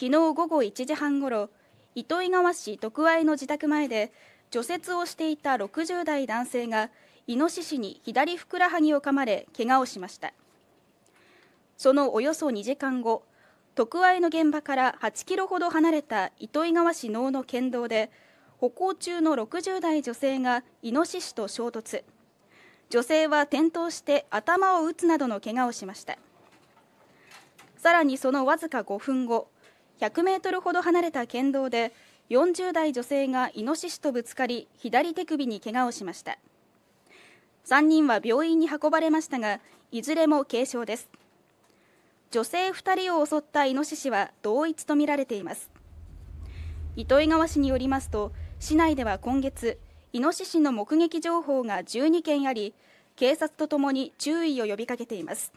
昨日午後1時半ごろ糸魚川市徳愛の自宅前で除雪をしていた60代男性がイノシシに左ふくらはぎをかまれ怪我をしましたそのおよそ2時間後徳愛の現場から8キロほど離れた糸魚川市能の県道で歩行中の60代女性がイノシシと衝突女性は転倒して頭を打つなどの怪我をしましたさらにそのわずか5分後100メートルほど離れた県道で40代女性がイノシシとぶつかり左手首に怪我をしました3人は病院に運ばれましたがいずれも軽傷です女性2人を襲ったイノシシは同一とみられています糸魚川市によりますと市内では今月イノシシの目撃情報が12件あり警察とともに注意を呼びかけています